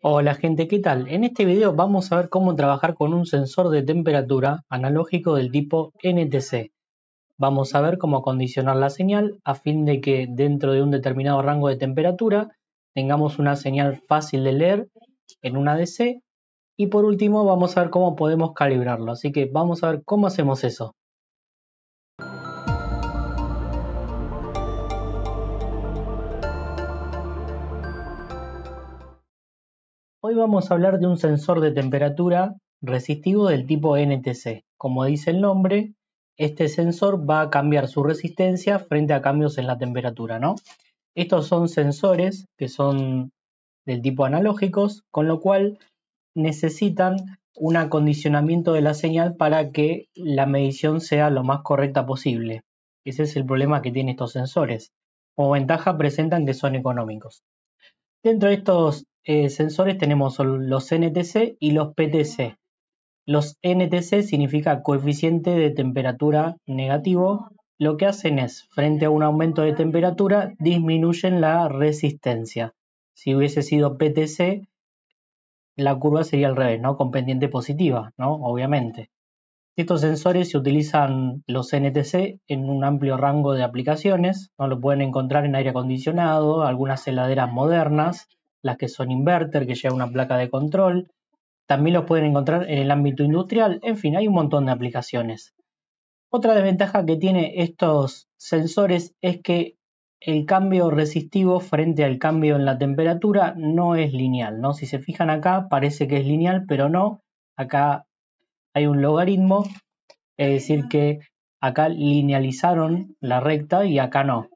Hola gente, ¿qué tal? En este video vamos a ver cómo trabajar con un sensor de temperatura analógico del tipo NTC. Vamos a ver cómo acondicionar la señal a fin de que dentro de un determinado rango de temperatura tengamos una señal fácil de leer en una DC. Y por último vamos a ver cómo podemos calibrarlo, así que vamos a ver cómo hacemos eso. Hoy vamos a hablar de un sensor de temperatura resistivo del tipo NTC. Como dice el nombre, este sensor va a cambiar su resistencia frente a cambios en la temperatura, ¿no? Estos son sensores que son del tipo analógicos, con lo cual necesitan un acondicionamiento de la señal para que la medición sea lo más correcta posible. Ese es el problema que tienen estos sensores. Como ventaja presentan que son económicos. Dentro de estos eh, sensores tenemos los NTC y los PTC. Los NTC significa coeficiente de temperatura negativo. Lo que hacen es, frente a un aumento de temperatura, disminuyen la resistencia. Si hubiese sido PTC, la curva sería al revés, ¿no? Con pendiente positiva, ¿no? Obviamente. Estos sensores se utilizan los NTC en un amplio rango de aplicaciones, ¿no? lo pueden encontrar en aire acondicionado, algunas heladeras modernas, las que son inverter, que lleva una placa de control. También los pueden encontrar en el ámbito industrial. En fin, hay un montón de aplicaciones. Otra desventaja que tiene estos sensores es que el cambio resistivo frente al cambio en la temperatura no es lineal, ¿no? Si se fijan acá, parece que es lineal, pero no. Acá hay un logaritmo, es decir que acá linealizaron la recta y acá no.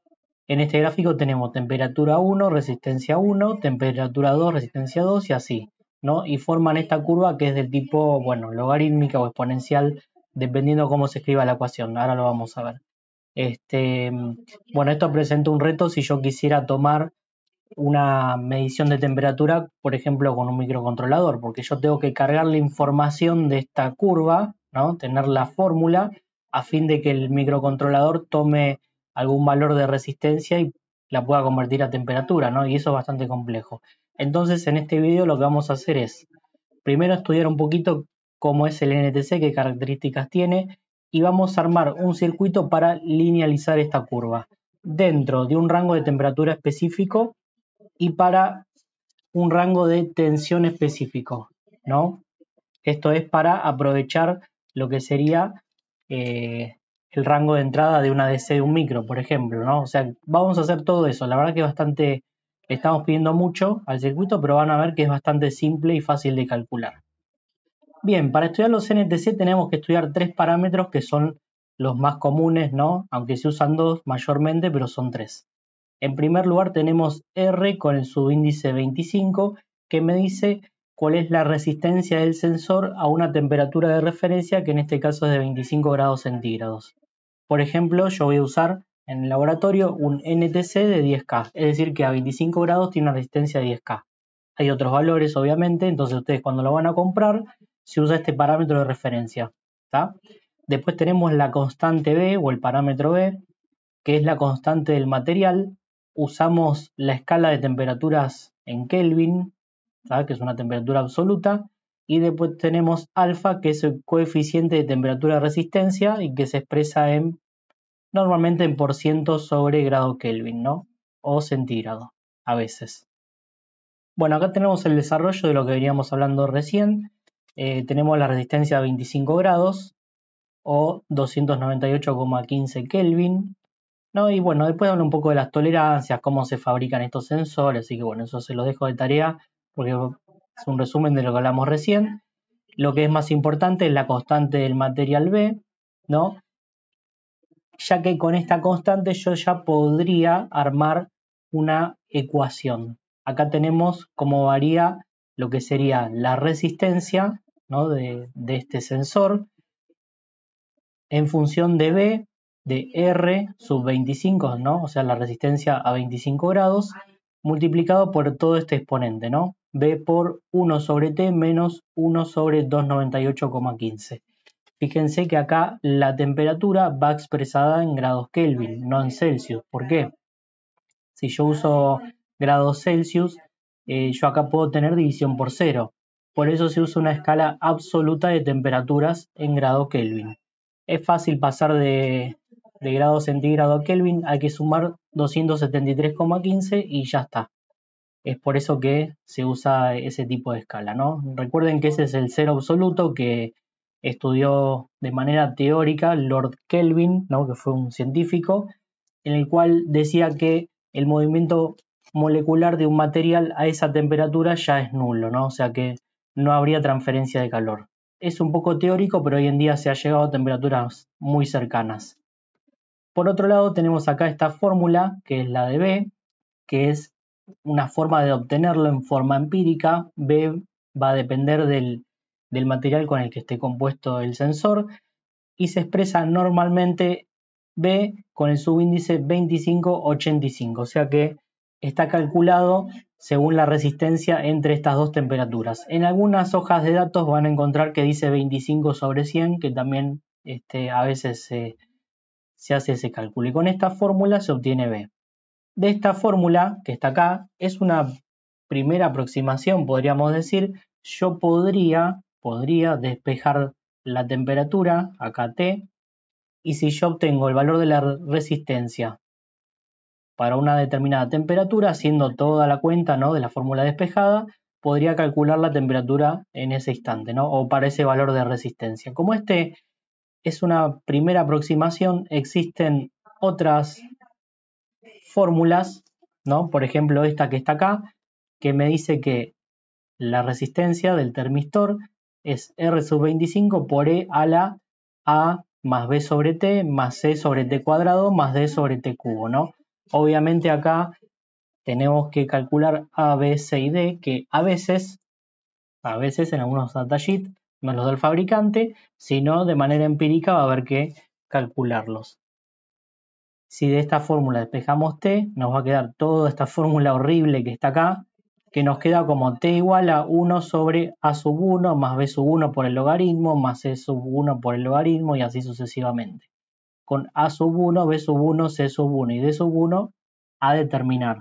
En este gráfico tenemos temperatura 1, resistencia 1, temperatura 2, resistencia 2 y así, ¿no? Y forman esta curva que es del tipo, bueno, logarítmica o exponencial, dependiendo cómo se escriba la ecuación. Ahora lo vamos a ver. Este, bueno, esto presenta un reto si yo quisiera tomar una medición de temperatura, por ejemplo, con un microcontrolador, porque yo tengo que cargar la información de esta curva, ¿no? Tener la fórmula a fin de que el microcontrolador tome algún valor de resistencia y la pueda convertir a temperatura, ¿no? Y eso es bastante complejo. Entonces, en este video lo que vamos a hacer es, primero estudiar un poquito cómo es el NTC, qué características tiene, y vamos a armar un circuito para linealizar esta curva dentro de un rango de temperatura específico y para un rango de tensión específico, ¿no? Esto es para aprovechar lo que sería eh, el rango de entrada de una DC de un micro, por ejemplo, ¿no? O sea, vamos a hacer todo eso. La verdad que bastante, estamos pidiendo mucho al circuito, pero van a ver que es bastante simple y fácil de calcular. Bien, para estudiar los NTC tenemos que estudiar tres parámetros que son los más comunes, ¿no? Aunque se usan dos mayormente, pero son tres. En primer lugar tenemos R con el subíndice 25, que me dice cuál es la resistencia del sensor a una temperatura de referencia que en este caso es de 25 grados centígrados. Por ejemplo, yo voy a usar en el laboratorio un NTC de 10K, es decir que a 25 grados tiene una resistencia de 10K. Hay otros valores obviamente, entonces ustedes cuando lo van a comprar se usa este parámetro de referencia. Después tenemos la constante B o el parámetro B, que es la constante del material. Usamos la escala de temperaturas en Kelvin, que es una temperatura absoluta, y después tenemos alfa, que es el coeficiente de temperatura de resistencia y que se expresa en normalmente en por ciento sobre grado Kelvin, ¿no? O centígrado, a veces. Bueno, acá tenemos el desarrollo de lo que veníamos hablando recién. Eh, tenemos la resistencia a 25 grados o 298,15 Kelvin. ¿no? Y bueno, después hablo un poco de las tolerancias, cómo se fabrican estos sensores, así que bueno, eso se los dejo de tarea porque es un resumen de lo que hablamos recién. Lo que es más importante es la constante del material B, ¿no? Ya que con esta constante yo ya podría armar una ecuación. Acá tenemos cómo varía lo que sería la resistencia de, de este sensor en función de B, de R sub 25, ¿no? o sea, la resistencia a 25 grados, multiplicado por todo este exponente, ¿no? B por 1 sobre t menos 1 sobre 298,15. Fíjense que acá la temperatura va expresada en grados Kelvin, no en Celsius. ¿Por qué? Si yo uso grados Celsius, eh, yo acá puedo tener división por cero. Por eso se usa una escala absoluta de temperaturas en grados Kelvin. Es fácil pasar de, de grado centígrado a Kelvin hay que sumar 273,15 y ya está. Es por eso que se usa ese tipo de escala, ¿no? Recuerden que ese es el cero absoluto que estudió de manera teórica Lord Kelvin, ¿no? que fue un científico, en el cual decía que el movimiento molecular de un material a esa temperatura ya es nulo, ¿no? O sea que no habría transferencia de calor. Es un poco teórico, pero hoy en día se ha llegado a temperaturas muy cercanas. Por otro lado, tenemos acá esta fórmula, que es la de B, que es una forma de obtenerlo en forma empírica. B va a depender del, material con el que esté compuesto el sensor y se expresa normalmente B con el subíndice 2585, o sea que está calculado según la resistencia entre estas dos temperaturas. En algunas hojas de datos van a encontrar que dice 25 sobre 100, que también este, a veces se se hace ese cálculo y con esta fórmula se obtiene B. De esta fórmula, que está acá, es una primera aproximación, podríamos decir, yo podría, podría despejar la temperatura, acá T, y si yo obtengo el valor de la resistencia para una determinada temperatura, haciendo toda la cuenta ¿no? de la fórmula despejada, podría calcular la temperatura en ese instante, ¿no? O para ese valor de resistencia. Como este es una primera aproximación. Existen otras fórmulas, ¿no? Por ejemplo, esta que está acá, que me dice que la resistencia del termistor es R sub 25 por E a la A más B sobre T más C sobre T cuadrado más D sobre T cubo, ¿no? Obviamente acá tenemos que calcular A, B, C y D, que a veces, a veces en algunos datasheets, no los del fabricante, sino de manera empírica va a haber que calcularlos. Si de esta fórmula despejamos t, nos va a quedar toda esta fórmula horrible que está acá, que nos queda como t igual a 1 sobre a sub 1 más b sub 1 por el logaritmo más c sub 1 por el logaritmo y así sucesivamente. Con a sub 1, b sub 1, c sub 1 y d sub 1 a determinar.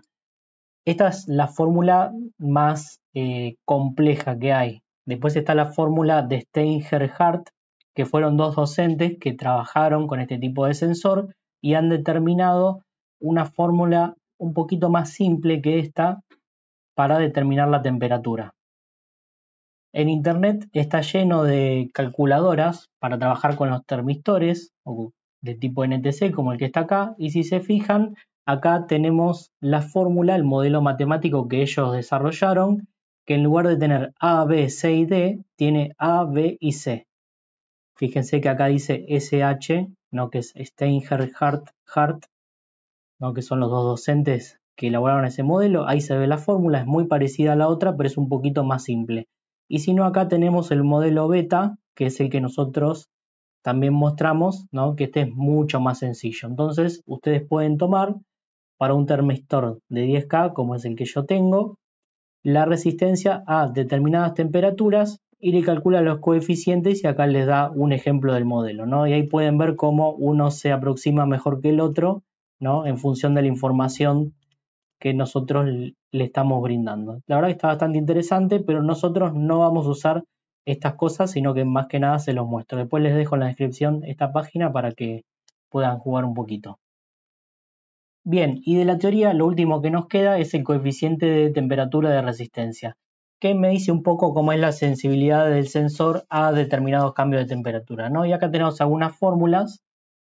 Esta es la fórmula más eh, compleja que hay. Después está la fórmula de Steinger-Hart, que fueron dos docentes que trabajaron con este tipo de sensor y han determinado una fórmula un poquito más simple que esta para determinar la temperatura. En Internet está lleno de calculadoras para trabajar con los termistores o de tipo NTC como el que está acá y si se fijan acá tenemos la fórmula, el modelo matemático que ellos desarrollaron en lugar de tener A, B, C y D, tiene A, B y C. Fíjense que acá dice SH, ¿no? que es Steinger, Hart, Hart, ¿no? que son los dos docentes que elaboraron ese modelo. Ahí se ve la fórmula, es muy parecida a la otra, pero es un poquito más simple. Y si no, acá tenemos el modelo beta, que es el que nosotros también mostramos, ¿no? que este es mucho más sencillo. Entonces, ustedes pueden tomar para un termistor de 10K, como es el que yo tengo, la resistencia a determinadas temperaturas y le calcula los coeficientes y acá les da un ejemplo del modelo, ¿no? Y ahí pueden ver cómo uno se aproxima mejor que el otro, ¿no? En función de la información que nosotros le estamos brindando. La verdad que está bastante interesante, pero nosotros no vamos a usar estas cosas, sino que más que nada se los muestro. Después les dejo en la descripción esta página para que puedan jugar un poquito. Bien, y de la teoría lo último que nos queda es el coeficiente de temperatura de resistencia, que me dice un poco cómo es la sensibilidad del sensor a determinados cambios de temperatura, ¿no? Y acá tenemos algunas fórmulas,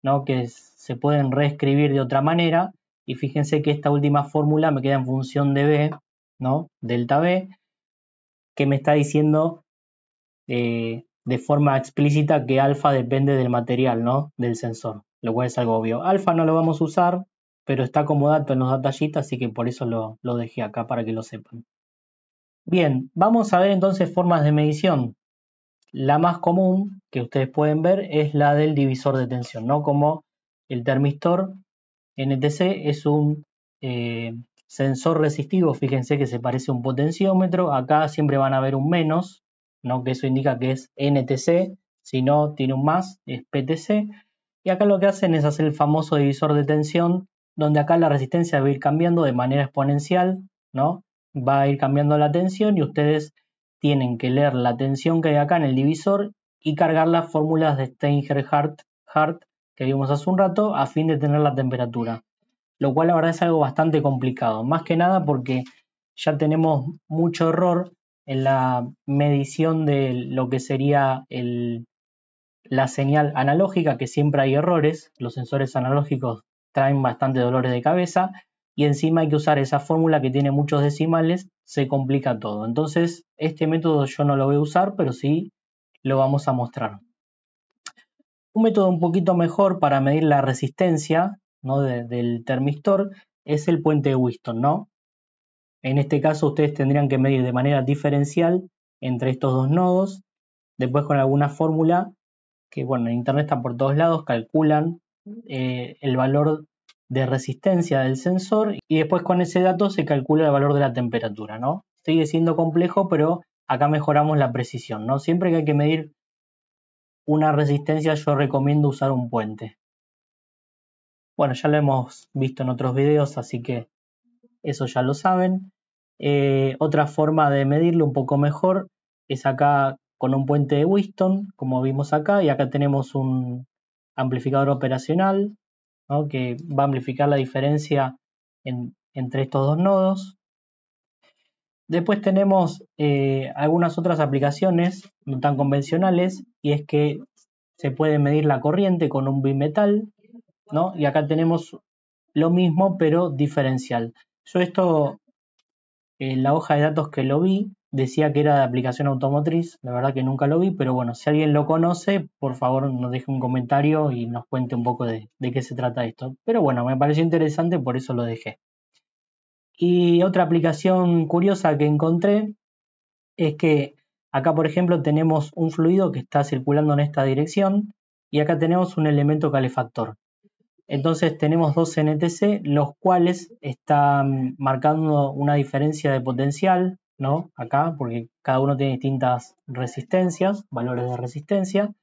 ¿no? Que se pueden reescribir de otra manera, y fíjense que esta última fórmula me queda en función de B, ¿no? Delta B, que me está diciendo eh, de forma explícita que alfa depende del material, ¿no? Del sensor, lo cual es algo obvio. Alfa no lo vamos a usar, pero está como dato en los detallitos, así que por eso lo, dejé acá para que lo sepan. Bien, vamos a ver entonces formas de medición. La más común que ustedes pueden ver es la del divisor de tensión, ¿no? Como el termistor NTC es un eh, sensor resistivo, fíjense que se parece a un potenciómetro, acá siempre van a ver un menos, ¿no? que eso indica que es NTC, si no tiene un más, es PTC, y acá lo que hacen es hacer el famoso divisor de tensión donde acá la resistencia va a ir cambiando de manera exponencial, ¿no? Va a ir cambiando la tensión y ustedes tienen que leer la tensión que hay acá en el divisor y cargar las fórmulas de Steinger-Hart que vimos hace un rato a fin de tener la temperatura. Lo cual la verdad es algo bastante complicado, más que nada porque ya tenemos mucho error en la medición de lo que sería la señal analógica, que siempre hay errores, los sensores analógicos traen bastante dolores de cabeza y encima hay que usar esa fórmula que tiene muchos decimales, se complica todo. Entonces, este método yo no lo voy a usar, pero sí lo vamos a mostrar. Un método un poquito mejor para medir la resistencia del termistor es el puente de Winston, ¿no? En este caso ustedes tendrían que medir de manera diferencial entre estos dos nodos, después con alguna fórmula que, bueno, en internet está por todos lados, calculan eh, el valor de resistencia del sensor y después con ese dato se calcula el valor de la temperatura, ¿no? Sigue siendo complejo, pero acá mejoramos la precisión, ¿no? Siempre que hay que medir una resistencia yo recomiendo usar un puente. Bueno, ya lo hemos visto en otros videos, así que eso ya lo saben. Eh, otra forma de medirlo un poco mejor es acá con un puente de Winston, como vimos acá, y acá tenemos un, amplificador operacional, que va a amplificar la diferencia entre estos dos nodos. Después tenemos eh, algunas otras aplicaciones no tan convencionales y es que se puede medir la corriente con un bimetal, Y acá tenemos lo mismo pero diferencial. Yo esto, en eh, la hoja de datos que lo vi, decía que era de aplicación automotriz, la verdad que nunca lo vi, pero bueno, si alguien lo conoce, por favor nos deje un comentario y nos cuente un poco de, qué se trata esto. Pero bueno, me pareció interesante, por eso lo dejé. Y otra aplicación curiosa que encontré es que acá, por ejemplo, tenemos un fluido que está circulando en esta dirección y acá tenemos un elemento calefactor. Entonces tenemos dos NTC, los cuales están marcando una diferencia de potencial ¿no? Acá, porque cada uno tiene distintas resistencias, valores de resistencia.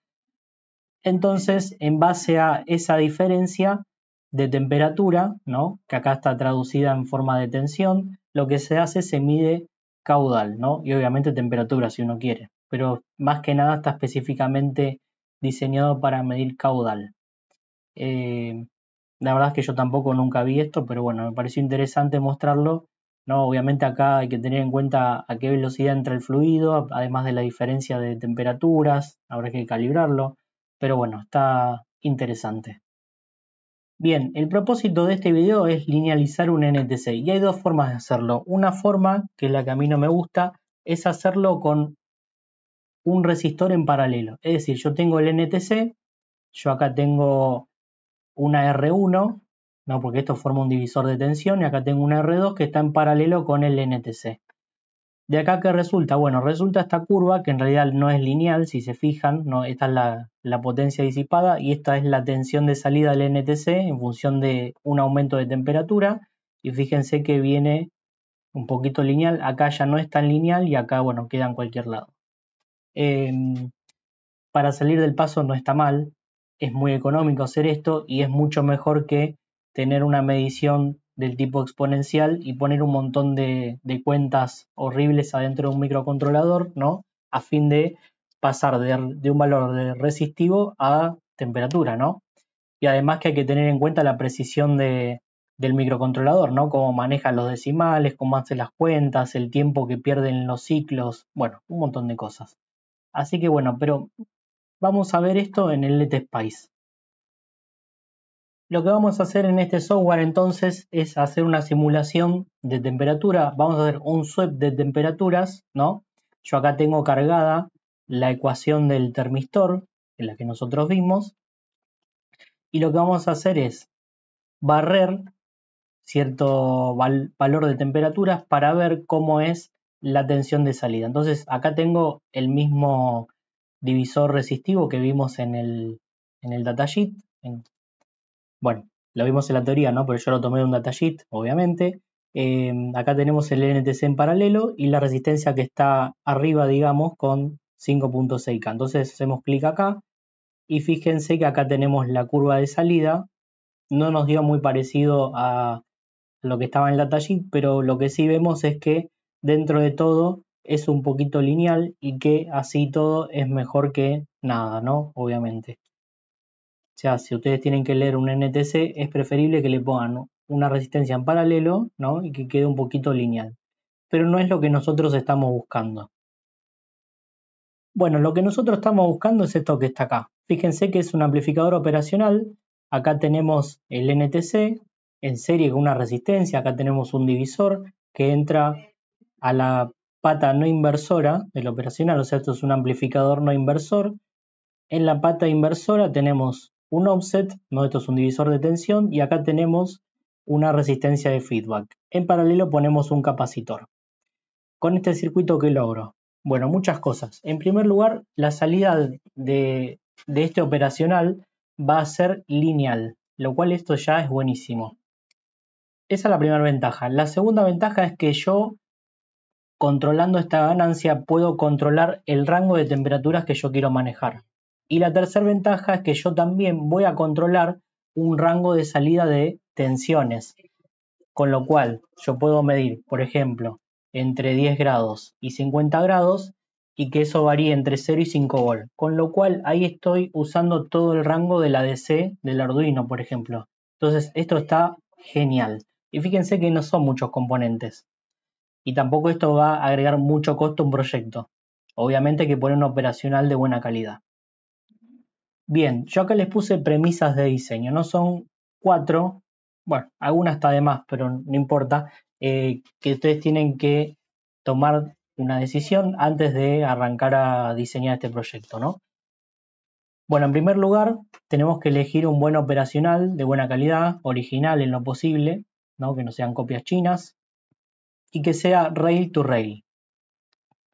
Entonces, en base a esa diferencia de temperatura, ¿no? Que acá está traducida en forma de tensión, lo que se hace se mide caudal, ¿no? Y obviamente temperatura si uno quiere, pero más que nada está específicamente diseñado para medir caudal. Eh, la verdad es que yo tampoco nunca vi esto, pero bueno, me pareció interesante mostrarlo ¿no? Obviamente acá hay que tener en cuenta a qué velocidad entra el fluido, además de la diferencia de temperaturas, habrá que calibrarlo, pero bueno, está interesante. Bien, el propósito de este video es linealizar un NTC y hay dos formas de hacerlo. Una forma, que es la que a mí no me gusta, es hacerlo con un resistor en paralelo. Es decir, yo tengo el NTC, yo acá tengo una R1 ¿no? porque esto forma un divisor de tensión y acá tengo un R2 que está en paralelo con el NTC. ¿De acá qué resulta? Bueno, resulta esta curva que en realidad no es lineal, si se fijan, ¿no? esta es la, potencia disipada y esta es la tensión de salida del NTC en función de un aumento de temperatura y fíjense que viene un poquito lineal, acá ya no es tan lineal y acá, bueno, queda en cualquier lado. Em, para salir del paso no está mal, es muy económico hacer esto y es mucho mejor que tener una medición del tipo exponencial y poner un montón de, cuentas horribles adentro de un microcontrolador, ¿no? A fin de pasar de, un valor de resistivo a temperatura, ¿no? Y además que hay que tener en cuenta la precisión del microcontrolador, ¿no? Cómo maneja los decimales, cómo hace las cuentas, el tiempo que pierden los ciclos, bueno, un montón de cosas. Así que bueno, pero vamos a ver esto en el Let's Spice. Lo que vamos a hacer en este software entonces es hacer una simulación de temperatura. Vamos a hacer un sweep de temperaturas, ¿no? Yo acá tengo cargada la ecuación del termistor, en la que nosotros vimos. Y lo que vamos a hacer es barrer cierto valor de temperaturas para ver cómo es la tensión de salida. Entonces acá tengo el mismo divisor resistivo que vimos en el, en el datasheet, bueno, lo vimos en la teoría, ¿no? Pero yo lo tomé de un datasheet, obviamente. Eh, acá tenemos el NTC en paralelo y la resistencia que está arriba, digamos, con 5.6K. Entonces hacemos clic acá y fíjense que acá tenemos la curva de salida. No nos dio muy parecido a lo que estaba en el datasheet, pero lo que sí vemos es que dentro de todo es un poquito lineal y que así todo es mejor que nada, ¿no? Obviamente. O sea, si ustedes tienen que leer un NTC, es preferible que le pongan una resistencia en paralelo y que quede un poquito lineal. Pero no es lo que nosotros estamos buscando. Bueno, lo que nosotros estamos buscando es esto que está acá. Fíjense que es un amplificador operacional. Acá tenemos el NTC en serie con una resistencia. Acá tenemos un divisor que entra a la pata no inversora del operacional. O sea, esto es un amplificador no inversor. En la pata inversora tenemos un offset, ¿no? esto es un divisor de tensión, y acá tenemos una resistencia de feedback. En paralelo ponemos un capacitor. Con este circuito, ¿qué logro? Bueno, muchas cosas. En primer lugar, la salida de, de este operacional va a ser lineal, lo cual esto ya es buenísimo. Esa es la primera ventaja. La segunda ventaja es que yo, controlando esta ganancia, puedo controlar el rango de temperaturas que yo quiero manejar. Y la tercera ventaja es que yo también voy a controlar un rango de salida de tensiones, con lo cual yo puedo medir, por ejemplo, entre 10 grados y 50 grados y que eso varíe entre 0 y 5 volt, con lo cual ahí estoy usando todo el rango de la DC del Arduino, por ejemplo. Entonces, esto está genial. Y fíjense que no son muchos componentes. Y tampoco esto va a agregar mucho costo a un proyecto. Obviamente que poner un operacional de buena calidad. Bien, yo acá les puse premisas de diseño, no son cuatro, bueno, alguna está de más, pero no importa, eh, que ustedes tienen que tomar una decisión antes de arrancar a diseñar este proyecto, ¿no? Bueno, en primer lugar, tenemos que elegir un buen operacional de buena calidad, original en lo posible, ¿no? que no sean copias chinas, y que sea rail to rail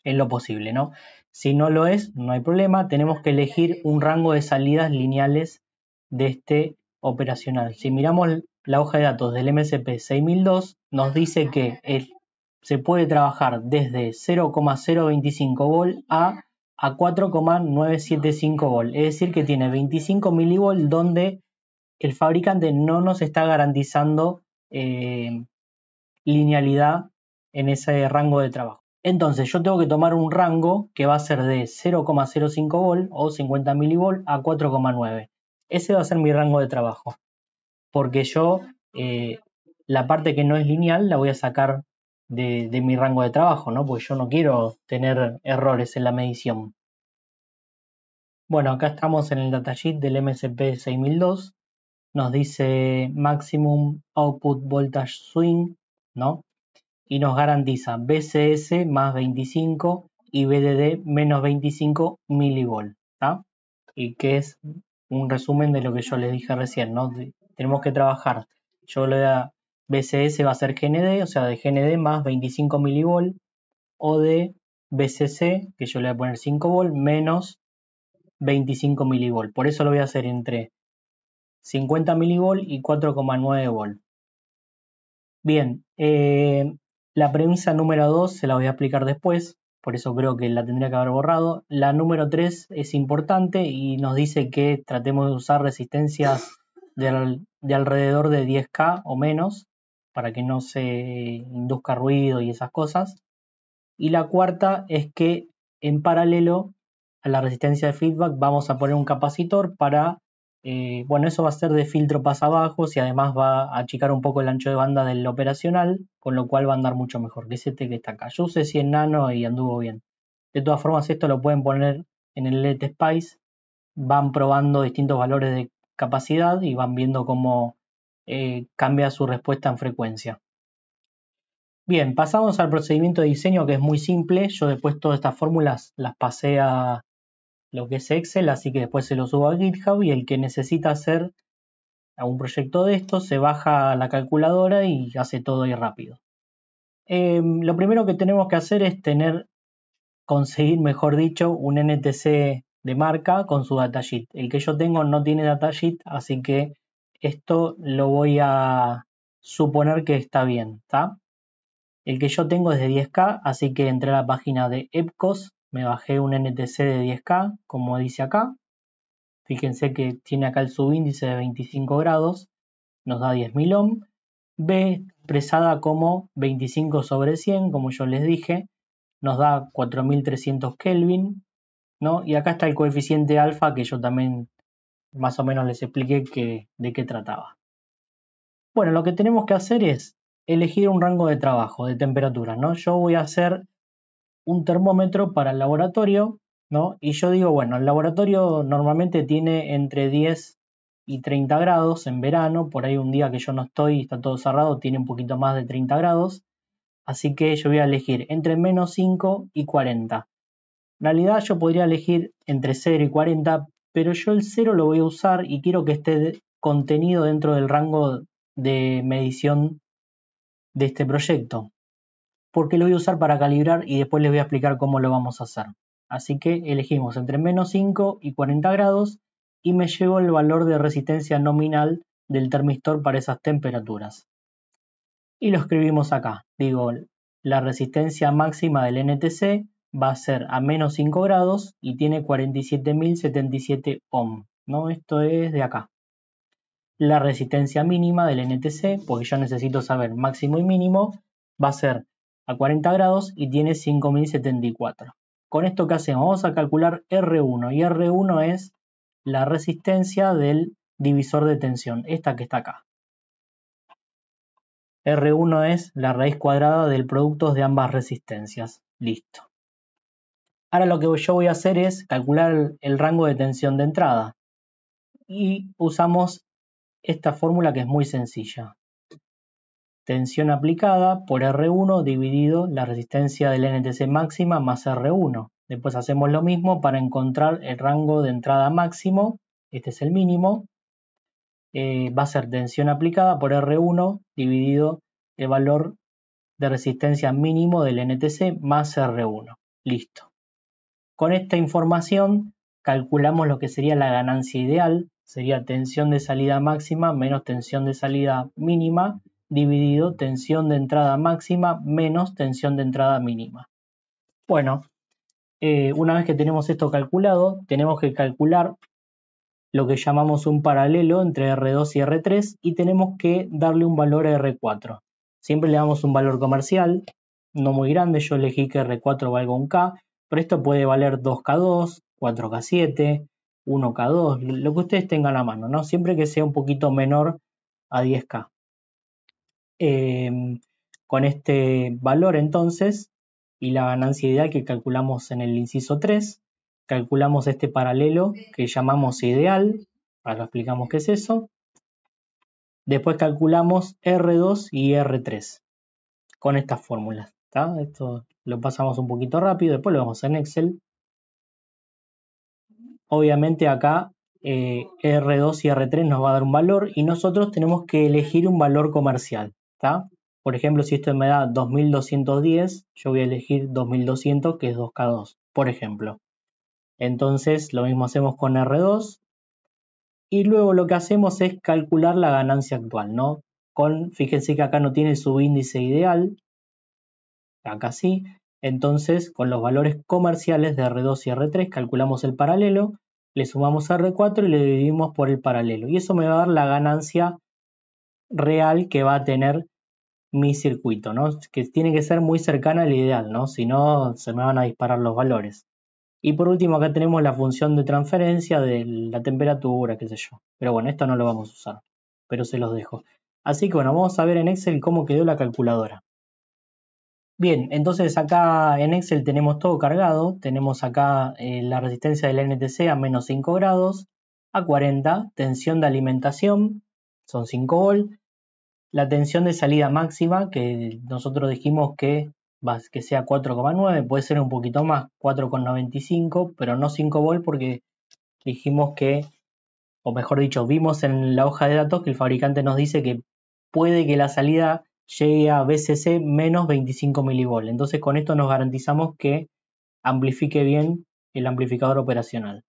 en lo posible, ¿no? Si no lo es, no hay problema, tenemos que elegir un rango de salidas lineales de este operacional. Si miramos la hoja de datos del MSP 6002, nos dice que se puede trabajar desde 0,025 volt a, a 4,975 volt, es decir que tiene 25 milivolt donde el fabricante no nos está garantizando eh, linealidad en ese rango de trabajo. Entonces yo tengo que tomar un rango que va a ser de 0,05 volt o 50 mv a 4,9. Ese va a ser mi rango de trabajo. Porque yo eh, la parte que no es lineal la voy a sacar de, mi rango de trabajo, ¿no? Porque yo no quiero tener errores en la medición. Bueno, acá estamos en el datasheet del MSP 6002. Nos dice maximum output voltage swing, ¿no? y nos garantiza BCS más 25 y BDD menos 25 milivolt, Y que es un resumen de lo que yo les dije recién, ¿no? Tenemos que trabajar. Yo le voy a BCS va a ser GND, o sea, de GND más 25 milivolt, o de BCC, que yo le voy a poner 5 volt, menos 25 milivolt. Por eso lo voy a hacer entre 50 milivolt y 4,9 volt. Bien, eh, la premisa número 2 se la voy a explicar después, por eso creo que la tendría que haber borrado. La número 3 es importante y nos dice que tratemos de usar resistencias de, de, alrededor de 10K o menos para que no se induzca ruido y esas cosas. Y la cuarta es que en paralelo a la resistencia de feedback vamos a poner un capacitor para eh, bueno, eso va a ser de filtro pasa abajo y además va a achicar un poco el ancho de banda del operacional, con lo cual va a andar mucho mejor que es este que está acá. Yo usé 100 nano y anduvo bien. De todas formas, esto lo pueden poner en el LED Spice, van probando distintos valores de capacidad y van viendo cómo eh, cambia su respuesta en frecuencia. Bien, pasamos al procedimiento de diseño que es muy simple. Yo después todas estas fórmulas las pasé a, lo que es Excel, así que después se lo subo a GitHub y el que necesita hacer algún proyecto de esto se baja a la calculadora y hace todo ahí rápido. Em, lo primero que tenemos que hacer es tener, conseguir, mejor dicho, un NTC de marca con su datasheet. El que yo tengo no tiene datasheet, así que esto lo voy a suponer que está bien, El que yo tengo es de 10K, así que entré a la página de EPCOS me bajé un NTC de 10K, como dice acá. Fíjense que tiene acá el subíndice de 25 grados, nos da 10.000 ohm. B, expresada como 25 sobre 100, como yo les dije, nos da 4.300 Kelvin. ¿no? Y acá está el coeficiente alfa que yo también más o menos les expliqué que, de qué trataba. Bueno, lo que tenemos que hacer es elegir un rango de trabajo, de temperatura. ¿no? Yo voy a hacer un termómetro para el laboratorio, ¿no? Y yo digo, bueno, el laboratorio normalmente tiene entre 10 y 30 grados en verano, por ahí un día que yo no estoy y está todo cerrado, tiene un poquito más de 30 grados, así que yo voy a elegir entre menos 5 y 40. En realidad yo podría elegir entre 0 y 40, pero yo el 0 lo voy a usar y quiero que esté contenido dentro del rango de medición de este proyecto porque lo voy a usar para calibrar y después les voy a explicar cómo lo vamos a hacer. Así que elegimos entre menos 5 y 40 grados y me llevo el valor de resistencia nominal del termistor para esas temperaturas. Y lo escribimos acá. Digo, la resistencia máxima del NTC va a ser a menos 5 grados y tiene 47.077 ohm. ¿no? Esto es de acá. La resistencia mínima del NTC, porque yo necesito saber máximo y mínimo, va a ser a 40 grados y tiene 5074. Con esto, que hacemos? Vamos a calcular R1 y R1 es la resistencia del divisor de tensión, esta que está acá. R1 es la raíz cuadrada del producto de ambas resistencias. Listo. Ahora lo que yo voy a hacer es calcular el rango de tensión de entrada. Y usamos esta fórmula que es muy sencilla tensión aplicada por R1 dividido la resistencia del NTC máxima más R1. Después hacemos lo mismo para encontrar el rango de entrada máximo, este es el mínimo, eh, va a ser tensión aplicada por R1 dividido el valor de resistencia mínimo del NTC más R1. Listo. Con esta información calculamos lo que sería la ganancia ideal, sería tensión de salida máxima menos tensión de salida mínima dividido tensión de entrada máxima menos tensión de entrada mínima. Bueno, eh, una vez que tenemos esto calculado, tenemos que calcular lo que llamamos un paralelo entre R2 y R3 y tenemos que darle un valor a R4. Siempre le damos un valor comercial, no muy grande, yo elegí que R4 valga un K, pero esto puede valer 2K2, 4K7, 1K2, lo que ustedes tengan a mano, ¿no? Siempre que sea un poquito menor a 10K. Em, con este valor entonces y la ganancia ideal que calculamos en el inciso 3, calculamos este paralelo que llamamos ideal, ahora lo explicamos qué es eso. Después calculamos R2 y R3 con estas fórmulas. Esto lo pasamos un poquito rápido, después lo vamos en Excel. Obviamente acá eh, R2 y R3 nos va a dar un valor y nosotros tenemos que elegir un valor comercial. Por ejemplo, si esto me da 2210, yo voy a elegir 2200, que es 2K2, por ejemplo. Entonces, lo mismo hacemos con R2. Y luego lo que hacemos es calcular la ganancia actual, ¿no? Con, fíjense que acá no tiene su índice ideal, acá sí. Entonces, con los valores comerciales de R2 y R3, calculamos el paralelo, le sumamos R4 y le dividimos por el paralelo. Y eso me va a dar la ganancia real que va a tener mi circuito, ¿no? Que tiene que ser muy cercana al ideal, ¿no? Si no, se me van a disparar los valores. Y por último, acá tenemos la función de transferencia de la temperatura, qué sé yo. Pero bueno, esto no lo vamos a usar, pero se los dejo. Así que bueno, vamos a ver en Excel cómo quedó la calculadora. Bien, entonces acá en Excel tenemos todo cargado. Tenemos acá eh, la resistencia del NTC a menos 5 grados, a 40, tensión de alimentación, son 5 volts la tensión de salida máxima, que nosotros dijimos que, que sea 4,9, puede ser un poquito más, 4,95, pero no 5 volt porque dijimos que, o mejor dicho, vimos en la hoja de datos que el fabricante nos dice que puede que la salida llegue a BCC menos 25 milivolt. Entonces con esto nos garantizamos que amplifique bien el amplificador operacional.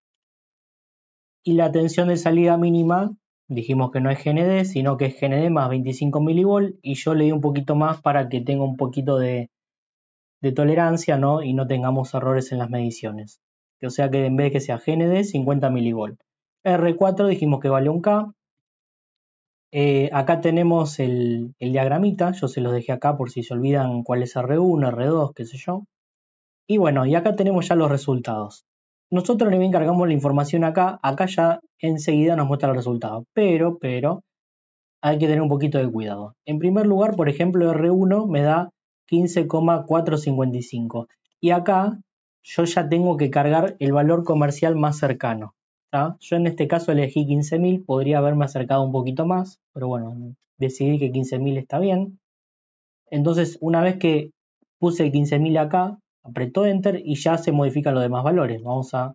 Y la tensión de salida mínima dijimos que no es GND, sino que es GND más 25 milivolt y yo le di un poquito más para que tenga un poquito de, de tolerancia y no tengamos errores en las mediciones. O sea que en vez de que sea GND, 50 milivolt. R4 dijimos que vale un K. Eh, acá tenemos el, el, diagramita, yo se los dejé acá por si se olvidan cuál es R1, R2, qué sé yo. Y bueno, y acá tenemos ya los resultados. Nosotros le cargamos la información acá, acá ya enseguida nos muestra el resultado, pero, pero, hay que tener un poquito de cuidado. En primer lugar, por ejemplo, R1 me da 15,455 y acá yo ya tengo que cargar el valor comercial más cercano. Yo en este caso elegí 15.000, podría haberme acercado un poquito más, pero bueno, decidí que 15.000 está bien. Entonces, una vez que puse 15.000 acá, apretó Enter y ya se modifican los demás valores. Vamos a,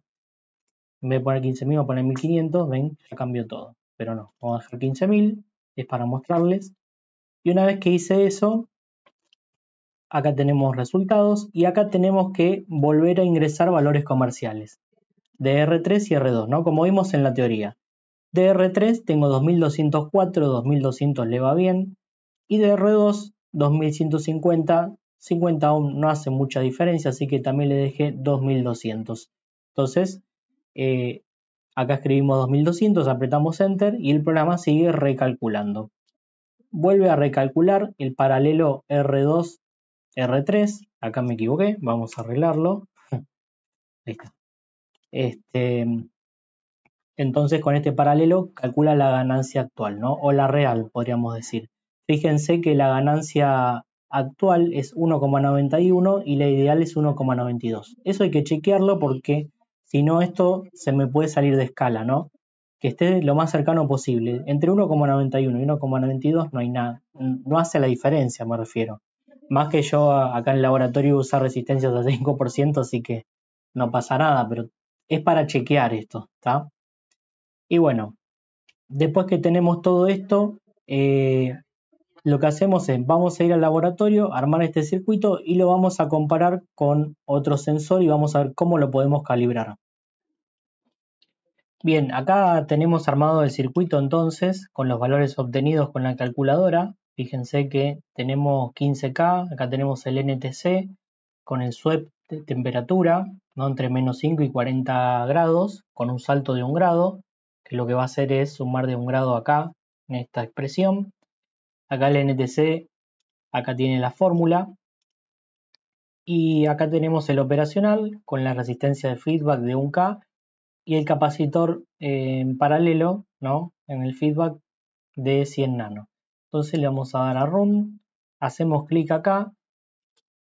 en vez de poner 15.000, vamos a poner 1.500, ven, ya cambió todo. Pero no, vamos a dejar 15.000, es para mostrarles. Y una vez que hice eso, acá tenemos resultados y acá tenemos que volver a ingresar valores comerciales de R3 y R2, ¿no? Como vimos en la teoría. De R3 tengo 2204, 2200 le va bien y de R2 2150 50 aún no hace mucha diferencia, así que también le dejé 2200. Entonces, eh, acá escribimos 2200, apretamos Enter y el programa sigue recalculando. Vuelve a recalcular el paralelo R2, R3. Acá me equivoqué, vamos a arreglarlo. Ahí está. Este, entonces, con este paralelo calcula la ganancia actual, ¿no? O la real, podríamos decir. Fíjense que la ganancia actual es 1,91 y la ideal es 1,92. Eso hay que chequearlo porque si no esto se me puede salir de escala, ¿no? Que esté lo más cercano posible. Entre 1,91 y 1,92 no hay nada, no hace la diferencia, me refiero. Más que yo acá en el laboratorio usar resistencias de 5%, así que no pasa nada, pero es para chequear esto, ¿está? Y bueno, después que tenemos todo esto, eh, lo que hacemos es, vamos a ir al laboratorio, armar este circuito y lo vamos a comparar con otro sensor y vamos a ver cómo lo podemos calibrar. Bien, acá tenemos armado el circuito entonces con los valores obtenidos con la calculadora. Fíjense que tenemos 15K, acá tenemos el NTC con el sweep de temperatura, ¿no? entre menos 5 y 40 grados, con un salto de un grado, que lo que va a hacer es sumar de un grado acá en esta expresión. Acá el NTC, acá tiene la fórmula. Y acá tenemos el operacional con la resistencia de feedback de 1K y el capacitor eh, en paralelo, ¿no? En el feedback de 100 nano. Entonces le vamos a dar a Run, hacemos clic acá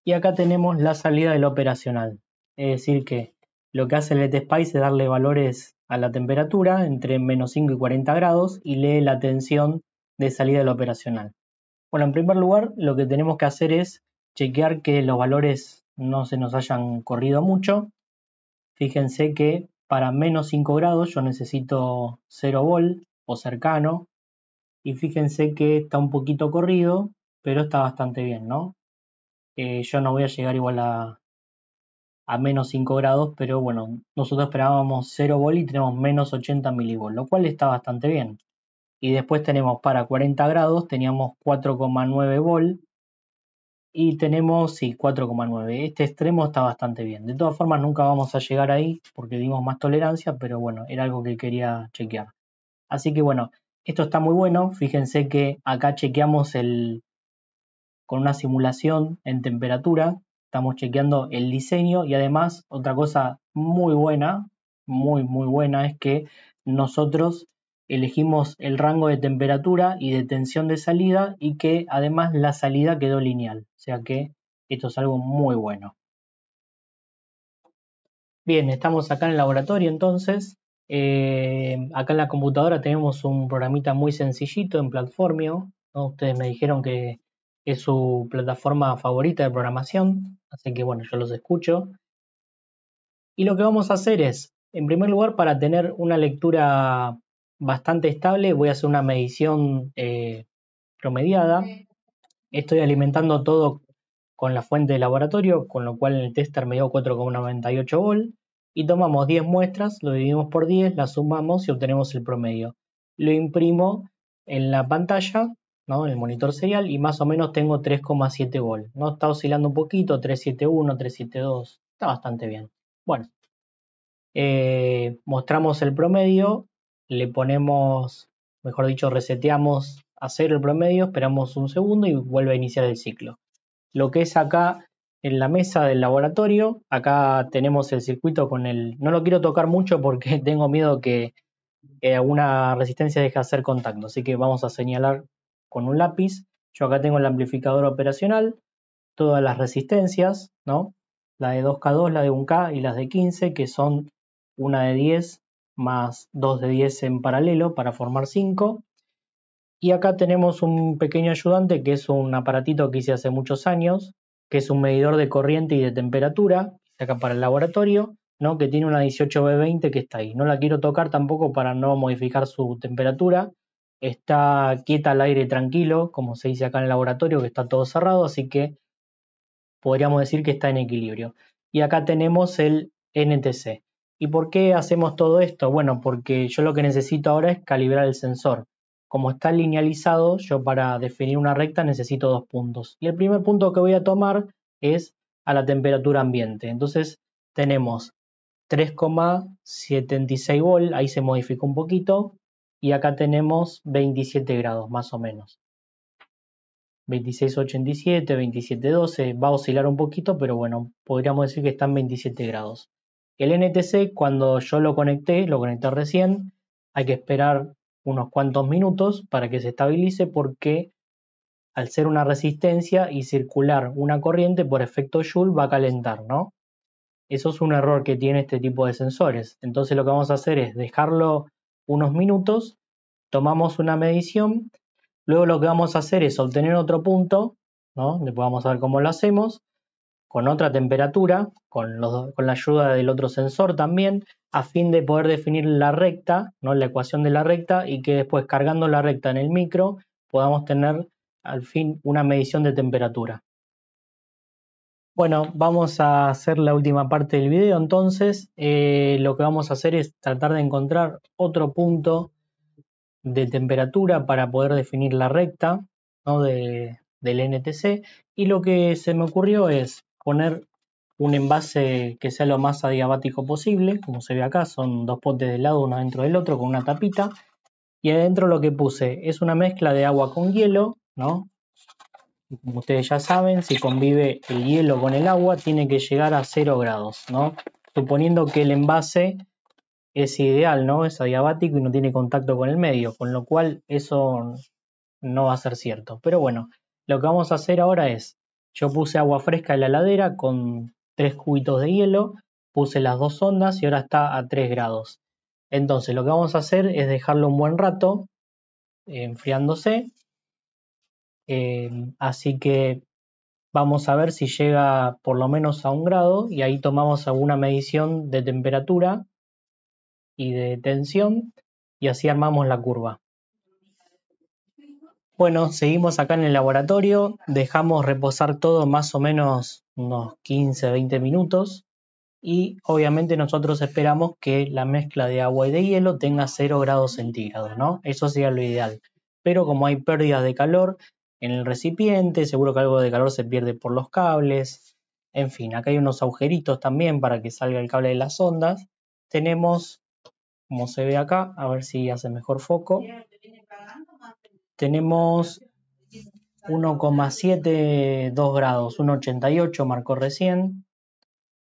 y acá tenemos la salida del operacional. Es decir que lo que hace el ETSPICE es darle valores a la temperatura entre menos 5 y 40 grados y lee la tensión de salida de operacional. Bueno, en primer lugar, lo que tenemos que hacer es chequear que los valores no se nos hayan corrido mucho. Fíjense que para menos 5 grados yo necesito 0 volt o cercano. Y fíjense que está un poquito corrido, pero está bastante bien, ¿no? Eh, yo no voy a llegar igual a, a menos 5 grados, pero bueno, nosotros esperábamos 0 volt y tenemos menos 80 milivol, lo cual está bastante bien. Y después tenemos para 40 grados, teníamos 4,9 volt. Y tenemos, sí, 4,9. Este extremo está bastante bien. De todas formas, nunca vamos a llegar ahí porque dimos más tolerancia, pero bueno, era algo que quería chequear. Así que bueno, esto está muy bueno. Fíjense que acá chequeamos el con una simulación en temperatura. Estamos chequeando el diseño y además otra cosa muy buena, muy muy buena es que nosotros elegimos el rango de temperatura y de tensión de salida y que además la salida quedó lineal. O sea que esto es algo muy bueno. Bien, estamos acá en el laboratorio entonces. Eh, acá en la computadora tenemos un programita muy sencillito en Platformio. Ustedes me dijeron que es su plataforma favorita de programación, así que bueno, yo los escucho. Y lo que vamos a hacer es, en primer lugar, para tener una lectura bastante estable. Voy a hacer una medición eh, promediada. Estoy alimentando todo con la fuente de laboratorio, con lo cual en el tester me dio 4,98 volt. Y tomamos 10 muestras, lo dividimos por 10, las sumamos y obtenemos el promedio. Lo imprimo en la pantalla, en el monitor serial, y más o menos tengo 3,7 volt. ¿no? Está oscilando un poquito, 371, 372, está bastante bien. Bueno, eh, mostramos el promedio le ponemos, mejor dicho, reseteamos a cero el promedio, esperamos un segundo y vuelve a iniciar el ciclo. Lo que es acá en la mesa del laboratorio, acá tenemos el circuito con el... No lo quiero tocar mucho porque tengo miedo que, alguna resistencia deje de hacer contacto, así que vamos a señalar con un lápiz. Yo acá tengo el amplificador operacional, todas las resistencias, ¿no? La de 2K2, la de 1K y las de 15, que son una de 10 más 2 de 10 en paralelo para formar 5. Y acá tenemos un pequeño ayudante que es un aparatito que hice hace muchos años, que es un medidor de corriente y de temperatura, acá para el laboratorio, ¿no? que tiene una 18B20 que está ahí. No la quiero tocar tampoco para no modificar su temperatura. Está quieta al aire tranquilo, como se dice acá en el laboratorio, que está todo cerrado, así que podríamos decir que está en equilibrio. Y acá tenemos el NTC, ¿Y por qué hacemos todo esto? Bueno, porque yo lo que necesito ahora es calibrar el sensor. Como está linealizado, yo para definir una recta necesito dos puntos. Y el primer punto que voy a tomar es a la temperatura ambiente. Entonces tenemos 3,76 volt, ahí se modificó un poquito, y acá tenemos 27 grados más o menos. 26,87, 27,12, va a oscilar un poquito, pero bueno, podríamos decir que están 27 grados. El NTC, cuando yo lo conecté, lo conecté recién, hay que esperar unos cuantos minutos para que se estabilice porque al ser una resistencia y circular una corriente por efecto Joule va a calentar, ¿no? Eso es un error que tiene este tipo de sensores. Entonces lo que vamos a hacer es dejarlo unos minutos, tomamos una medición, luego lo que vamos a hacer es obtener otro punto, ¿no? Después vamos a ver cómo lo hacemos, con otra temperatura, con, la ayuda del otro sensor también, a fin de poder definir la recta, ¿no? la ecuación de la recta, y que después cargando la recta en el micro podamos tener al fin una medición de temperatura. Bueno, vamos a hacer la última parte del video entonces. Eh, lo que vamos a hacer es tratar de encontrar otro punto de temperatura para poder definir la recta del NTC. Y lo que se me ocurrió es poner un envase que sea lo más adiabático posible, como se ve acá, son dos potes de lado, uno dentro del otro con una tapita. Y adentro lo que puse es una mezcla de agua con hielo, ¿no? como ustedes ya saben, si convive el hielo con el agua, tiene que llegar a 0 grados, ¿no? Suponiendo que el envase es ideal, ¿no? Es adiabático y no tiene contacto con el medio, con lo cual eso no va a ser cierto. Pero bueno, lo que vamos a hacer ahora es yo puse agua fresca en la ladera con tres cubitos de hielo, puse las dos ondas y ahora está a 3 grados. Entonces lo que vamos a hacer es dejarlo un buen rato eh, enfriándose. Em, así que vamos a ver si llega por lo menos a un grado y ahí tomamos alguna medición de temperatura y de tensión y así armamos la curva. Bueno, seguimos acá en el laboratorio, dejamos reposar todo más o menos unos 15, 20 minutos y obviamente nosotros esperamos que la mezcla de agua y de hielo tenga 0 grados centígrados, ¿no? Eso sería lo ideal. Pero como hay pérdidas de calor en el recipiente, seguro que algo de calor se pierde por los cables, en fin, acá hay unos agujeritos también para que salga el cable de las ondas. Tenemos, como se ve acá, a ver si hace mejor foco tenemos 1,72 grados, 1,88 marcó recién,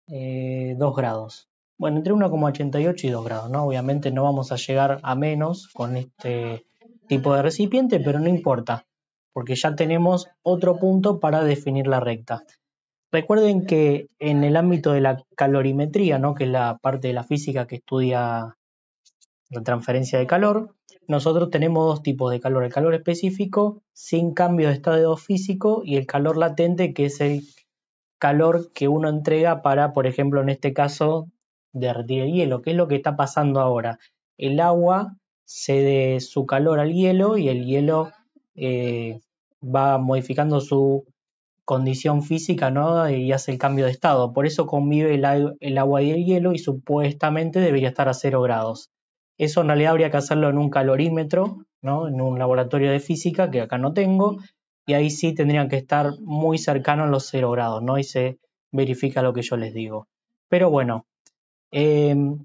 2 eh, grados. Bueno, entre 1,88 y 2 grados, ¿no? Obviamente no vamos a llegar a menos con este tipo de recipiente, pero no importa, porque ya tenemos otro punto para definir la recta. Recuerden que en el ámbito de la calorimetría, ¿no? que es la parte de la física que estudia la transferencia de calor, nosotros tenemos dos tipos de calor, el calor específico sin cambio de estado físico y el calor latente que es el calor que uno entrega para, por ejemplo, en este caso, derretir el hielo, que es lo que está pasando ahora. El agua cede su calor al hielo y el hielo eh, va modificando su condición física y hace el cambio de estado. Por eso convive el, el agua y el hielo y supuestamente debería estar a cero grados. Eso en realidad habría que hacerlo en un calorímetro, en un laboratorio de física, que acá no tengo, y ahí sí tendrían que estar muy cercanos los 0 grados, ¿no? Y se verifica lo que yo les digo. Pero bueno, em,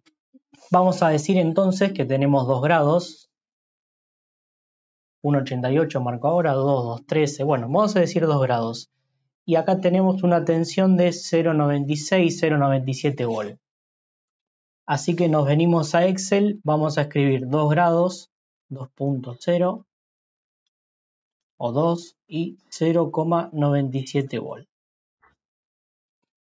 vamos a decir entonces que tenemos 2 grados, 1,88 marco ahora, 2, bueno, vamos a decir 2 grados. Y acá tenemos una tensión de 0,96, 0,97 volt. Así que nos venimos a Excel, vamos a escribir 2 grados, 2.0 o 2 y 0,97 volt.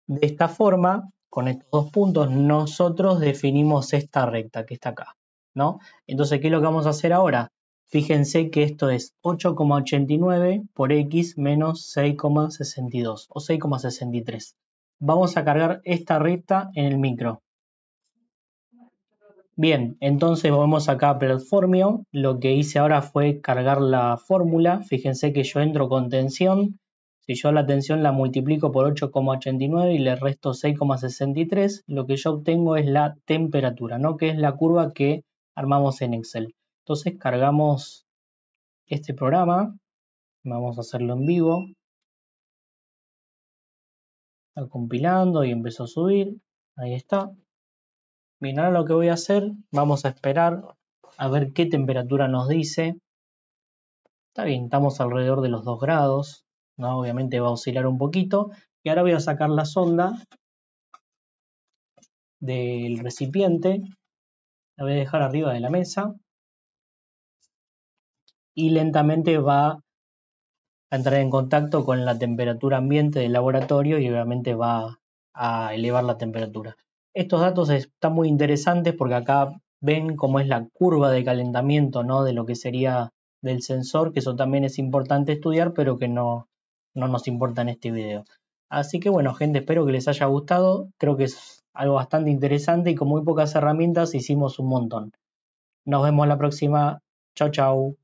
De esta forma, con estos dos puntos, nosotros definimos esta recta que está acá, ¿no? Entonces, ¿qué es lo que vamos a hacer ahora? Fíjense que esto es 8,89 por x menos 6,62 o 6,63. Vamos a cargar esta recta en el micro. Bien, entonces volvemos acá a Platformio. Lo que hice ahora fue cargar la fórmula. Fíjense que yo entro con tensión. Si yo la tensión la multiplico por 8,89 y le resto 6,63, lo que yo obtengo es la temperatura, ¿no? Que es la curva que armamos en Excel. Entonces cargamos este programa. Vamos a hacerlo en vivo. Está compilando y empezó a subir. Ahí está. Bien, ahora lo que voy a hacer, vamos a esperar a ver qué temperatura nos dice. Está bien, estamos alrededor de los 2 grados, obviamente va a oscilar un poquito. Y ahora voy a sacar la sonda del recipiente, la voy a dejar arriba de la mesa y lentamente va a entrar en contacto con la temperatura ambiente del laboratorio y obviamente va a elevar la temperatura estos datos están muy interesantes porque acá ven cómo es la curva de calentamiento ¿no? de lo que sería del sensor, que eso también es importante estudiar, pero que no, no nos importa en este video. Así que bueno, gente, espero que les haya gustado. Creo que es algo bastante interesante y con muy pocas herramientas hicimos un montón. Nos vemos la próxima. Chao, chao.